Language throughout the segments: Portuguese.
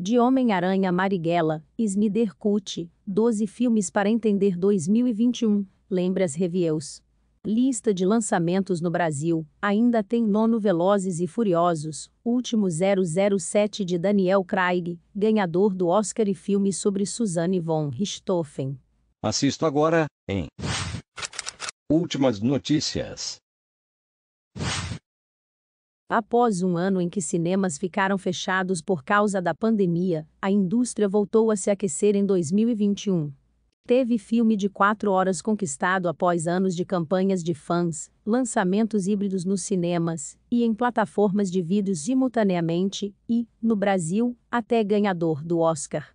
de Homem-Aranha Marighella, Snider Cut, 12 filmes para entender 2021, Lembras Reviews. Lista de lançamentos no Brasil, ainda tem nono Velozes e Furiosos, último 007 de Daniel Craig, ganhador do Oscar e filme sobre Suzanne von Richthofen. Assisto agora, em Últimas Notícias. Após um ano em que cinemas ficaram fechados por causa da pandemia, a indústria voltou a se aquecer em 2021. Teve filme de quatro horas conquistado após anos de campanhas de fãs, lançamentos híbridos nos cinemas e em plataformas de vídeo simultaneamente e, no Brasil, até ganhador do Oscar.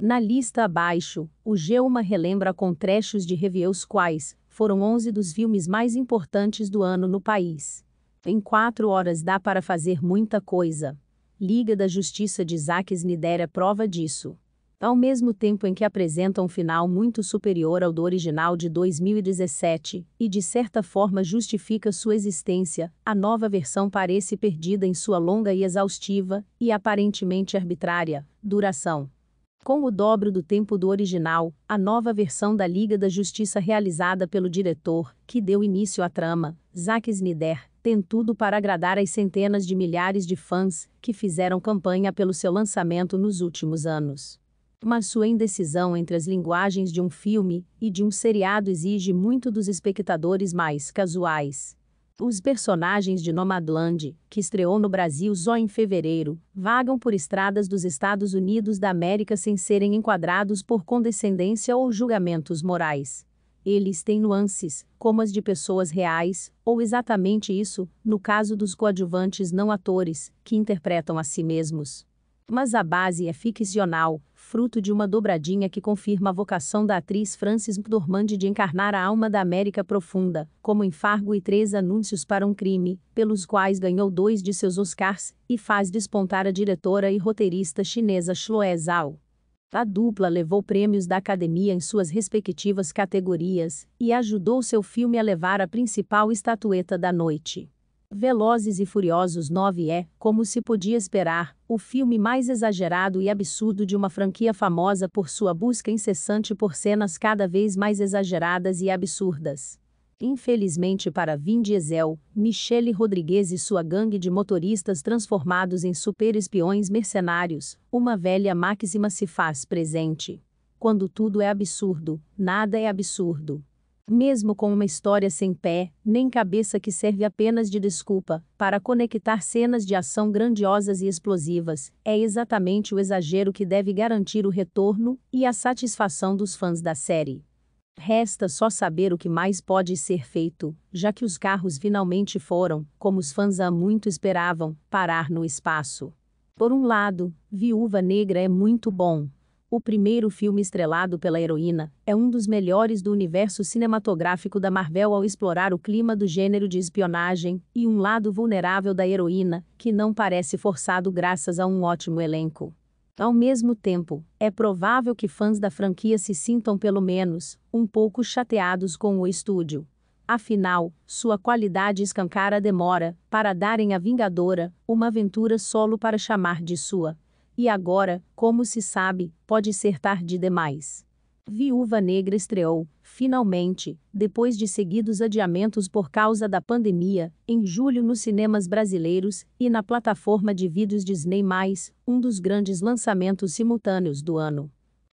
Na lista abaixo, o Geuma relembra com trechos de os quais foram 11 dos filmes mais importantes do ano no país. Em quatro horas dá para fazer muita coisa. Liga da Justiça de Zack Snider é prova disso. Ao mesmo tempo em que apresenta um final muito superior ao do original de 2017, e de certa forma justifica sua existência, a nova versão parece perdida em sua longa e exaustiva, e aparentemente arbitrária, duração. Com o dobro do tempo do original, a nova versão da Liga da Justiça realizada pelo diretor, que deu início à trama, Zack Snyder, tem tudo para agradar as centenas de milhares de fãs que fizeram campanha pelo seu lançamento nos últimos anos. Mas sua indecisão entre as linguagens de um filme e de um seriado exige muito dos espectadores mais casuais. Os personagens de Nomadland, que estreou no Brasil só em fevereiro, vagam por estradas dos Estados Unidos da América sem serem enquadrados por condescendência ou julgamentos morais. Eles têm nuances, como as de pessoas reais, ou exatamente isso, no caso dos coadjuvantes não atores, que interpretam a si mesmos. Mas a base é ficcional, fruto de uma dobradinha que confirma a vocação da atriz Frances McDormand de encarnar a alma da América profunda, como em Fargo e Três Anúncios para um Crime, pelos quais ganhou dois de seus Oscars, e faz despontar a diretora e roteirista chinesa Chloé Zhao. A dupla levou prêmios da academia em suas respectivas categorias e ajudou seu filme a levar a principal estatueta da noite. Velozes e Furiosos 9 é, como se podia esperar, o filme mais exagerado e absurdo de uma franquia famosa por sua busca incessante por cenas cada vez mais exageradas e absurdas. Infelizmente para Vin Diesel, Michele Rodrigues e sua gangue de motoristas transformados em super-espiões mercenários, uma velha máxima se faz presente. Quando tudo é absurdo, nada é absurdo. Mesmo com uma história sem pé, nem cabeça que serve apenas de desculpa para conectar cenas de ação grandiosas e explosivas, é exatamente o exagero que deve garantir o retorno e a satisfação dos fãs da série. Resta só saber o que mais pode ser feito, já que os carros finalmente foram, como os fãs há muito esperavam, parar no espaço. Por um lado, Viúva Negra é muito bom. O primeiro filme estrelado pela heroína é um dos melhores do universo cinematográfico da Marvel ao explorar o clima do gênero de espionagem e um lado vulnerável da heroína, que não parece forçado graças a um ótimo elenco. Ao mesmo tempo, é provável que fãs da franquia se sintam pelo menos um pouco chateados com o estúdio. Afinal, sua qualidade escancara a demora para darem a Vingadora uma aventura solo para chamar de sua. E agora, como se sabe, pode ser tarde demais. Viúva Negra estreou, finalmente, depois de seguidos adiamentos por causa da pandemia, em julho nos cinemas brasileiros e na plataforma de vídeos Disney+, um dos grandes lançamentos simultâneos do ano.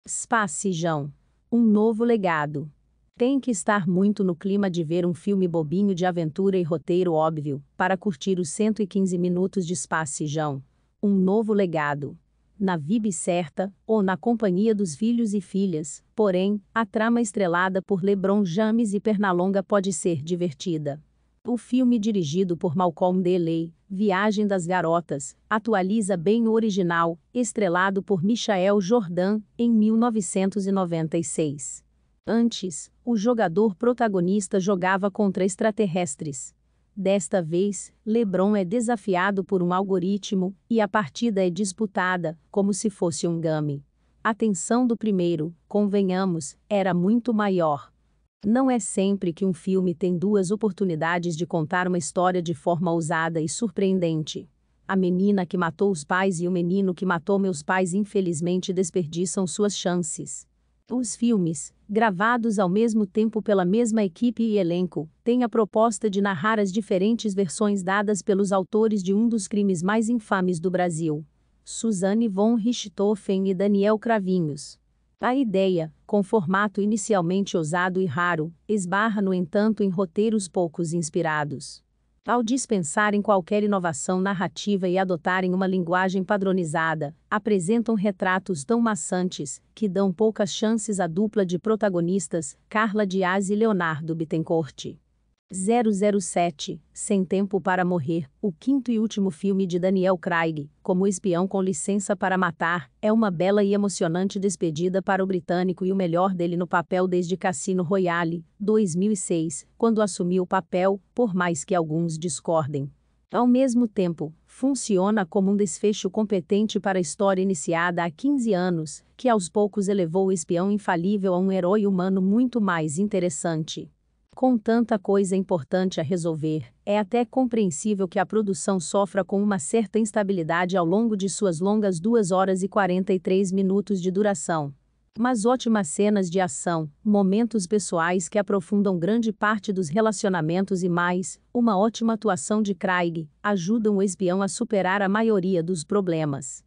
Space Jam: Um novo legado. Tem que estar muito no clima de ver um filme bobinho de aventura e roteiro óbvio, para curtir os 115 minutos de Space Jam: Um novo legado na vibe certa, ou na companhia dos filhos e filhas. Porém, a trama estrelada por LeBron James e Pernalonga pode ser divertida. O filme dirigido por Malcolm Deley, Viagem das Garotas, atualiza bem o original, estrelado por Michael Jordan, em 1996. Antes, o jogador protagonista jogava contra extraterrestres. Desta vez, LeBron é desafiado por um algoritmo e a partida é disputada, como se fosse um game. A tensão do primeiro, convenhamos, era muito maior. Não é sempre que um filme tem duas oportunidades de contar uma história de forma ousada e surpreendente. A menina que matou os pais e o menino que matou meus pais infelizmente desperdiçam suas chances. Os filmes, gravados ao mesmo tempo pela mesma equipe e elenco, têm a proposta de narrar as diferentes versões dadas pelos autores de um dos crimes mais infames do Brasil. Suzanne von Richthofen e Daniel Cravinhos. A ideia, com formato inicialmente ousado e raro, esbarra no entanto em roteiros poucos inspirados. Ao dispensarem qualquer inovação narrativa e adotarem uma linguagem padronizada, apresentam retratos tão maçantes que dão poucas chances à dupla de protagonistas, Carla Dias e Leonardo Bittencourt. 007, Sem Tempo para Morrer, o quinto e último filme de Daniel Craig, como espião com licença para matar, é uma bela e emocionante despedida para o britânico e o melhor dele no papel desde Cassino Royale, 2006, quando assumiu o papel, por mais que alguns discordem. Ao mesmo tempo, funciona como um desfecho competente para a história iniciada há 15 anos, que aos poucos elevou o espião infalível a um herói humano muito mais interessante. Com tanta coisa importante a resolver, é até compreensível que a produção sofra com uma certa instabilidade ao longo de suas longas 2 horas e 43 minutos de duração. Mas ótimas cenas de ação, momentos pessoais que aprofundam grande parte dos relacionamentos e mais, uma ótima atuação de Craig, ajudam o espião a superar a maioria dos problemas.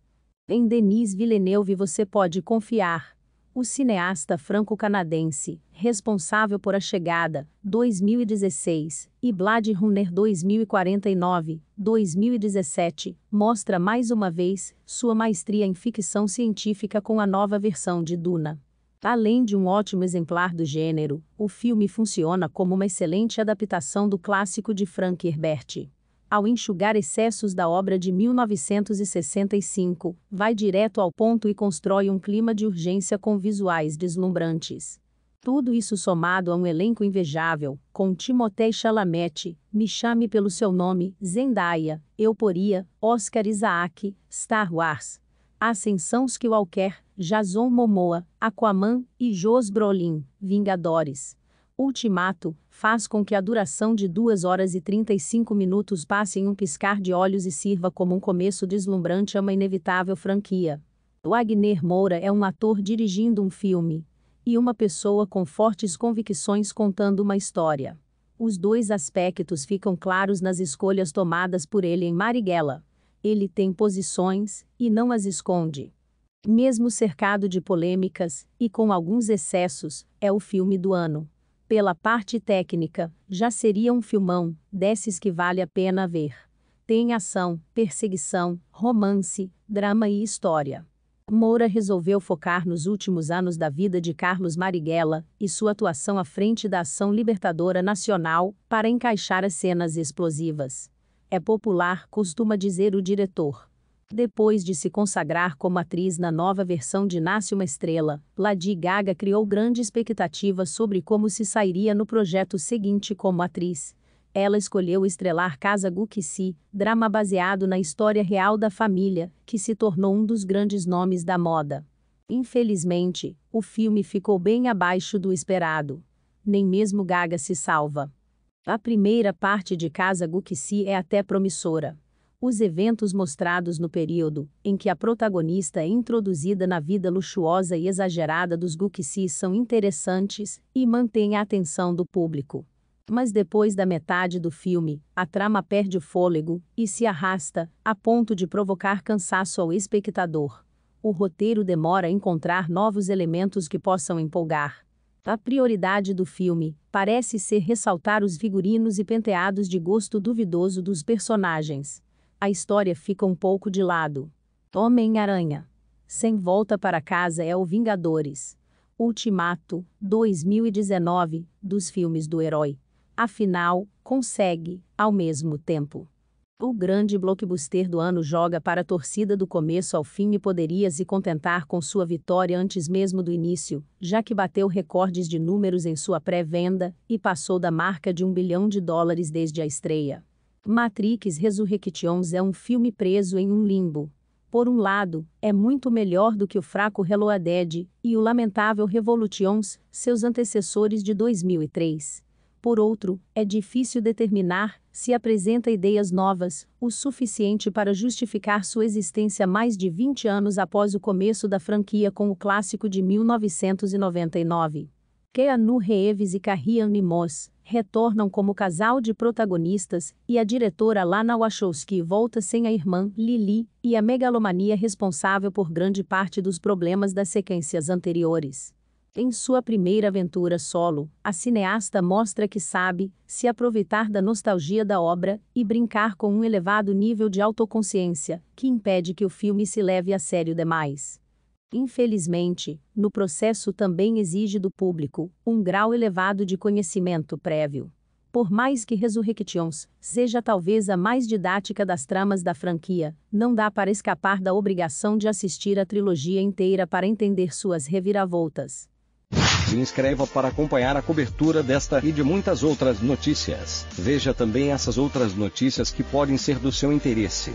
Em Denise Villeneuve você pode confiar o cineasta franco-canadense, responsável por A Chegada, 2016, e Blade Runner 2049, 2017, mostra mais uma vez sua maestria em ficção científica com a nova versão de Duna. Além de um ótimo exemplar do gênero, o filme funciona como uma excelente adaptação do clássico de Frank Herbert ao enxugar excessos da obra de 1965, vai direto ao ponto e constrói um clima de urgência com visuais deslumbrantes. Tudo isso somado a um elenco invejável, com Timothée Chalamet, Me Chame Pelo Seu Nome, Zendaya, Euporia, Oscar Isaac, Star Wars, Ascensão Skywalker, Jason Momoa, Aquaman e Jos Brolin, Vingadores ultimato, faz com que a duração de 2 horas e 35 minutos passe em um piscar de olhos e sirva como um começo deslumbrante a uma inevitável franquia. Wagner Moura é um ator dirigindo um filme e uma pessoa com fortes convicções contando uma história. Os dois aspectos ficam claros nas escolhas tomadas por ele em Marighella. Ele tem posições e não as esconde mesmo cercado de polêmicas e com alguns excessos, é o filme do ano. Pela parte técnica, já seria um filmão, desses que vale a pena ver. Tem ação, perseguição, romance, drama e história. Moura resolveu focar nos últimos anos da vida de Carlos Marighella e sua atuação à frente da Ação Libertadora Nacional para encaixar as cenas explosivas. É popular, costuma dizer o diretor. Depois de se consagrar como atriz na nova versão de Nasce uma Estrela, Lady Gaga criou grande expectativa sobre como se sairia no projeto seguinte como atriz. Ela escolheu estrelar Casa Gukisi, drama baseado na história real da família, que se tornou um dos grandes nomes da moda. Infelizmente, o filme ficou bem abaixo do esperado. Nem mesmo Gaga se salva. A primeira parte de Casa Gukisi é até promissora os eventos mostrados no período em que a protagonista é introduzida na vida luxuosa e exagerada dos Guxis são interessantes e mantêm a atenção do público. Mas depois da metade do filme, a trama perde o fôlego e se arrasta, a ponto de provocar cansaço ao espectador. O roteiro demora a encontrar novos elementos que possam empolgar. A prioridade do filme parece ser ressaltar os figurinos e penteados de gosto duvidoso dos personagens a história fica um pouco de lado. Homem-Aranha. Sem volta para casa é o Vingadores. Ultimato, 2019, dos filmes do herói. Afinal, consegue, ao mesmo tempo. O grande blockbuster do ano joga para a torcida do começo ao fim e poderia se contentar com sua vitória antes mesmo do início, já que bateu recordes de números em sua pré-venda e passou da marca de um bilhão de dólares desde a estreia. Matrix Resurrections é um filme preso em um limbo. Por um lado, é muito melhor do que o fraco Reloaded e o lamentável Revolutions, seus antecessores de 2003. Por outro, é difícil determinar se apresenta ideias novas, o suficiente para justificar sua existência mais de 20 anos após o começo da franquia com o clássico de 1999. Keanu Reeves e Carrie Moss retornam como casal de protagonistas, e a diretora Lana Wachowski volta sem a irmã, Lily, e a megalomania responsável por grande parte dos problemas das sequências anteriores. Em sua primeira aventura solo, a cineasta mostra que sabe se aproveitar da nostalgia da obra e brincar com um elevado nível de autoconsciência, que impede que o filme se leve a sério demais. Infelizmente, no processo também exige do público um grau elevado de conhecimento prévio. Por mais que Resurrections seja talvez a mais didática das tramas da franquia, não dá para escapar da obrigação de assistir a trilogia inteira para entender suas reviravoltas. Se inscreva para acompanhar a cobertura desta e de muitas outras notícias. Veja também essas outras notícias que podem ser do seu interesse.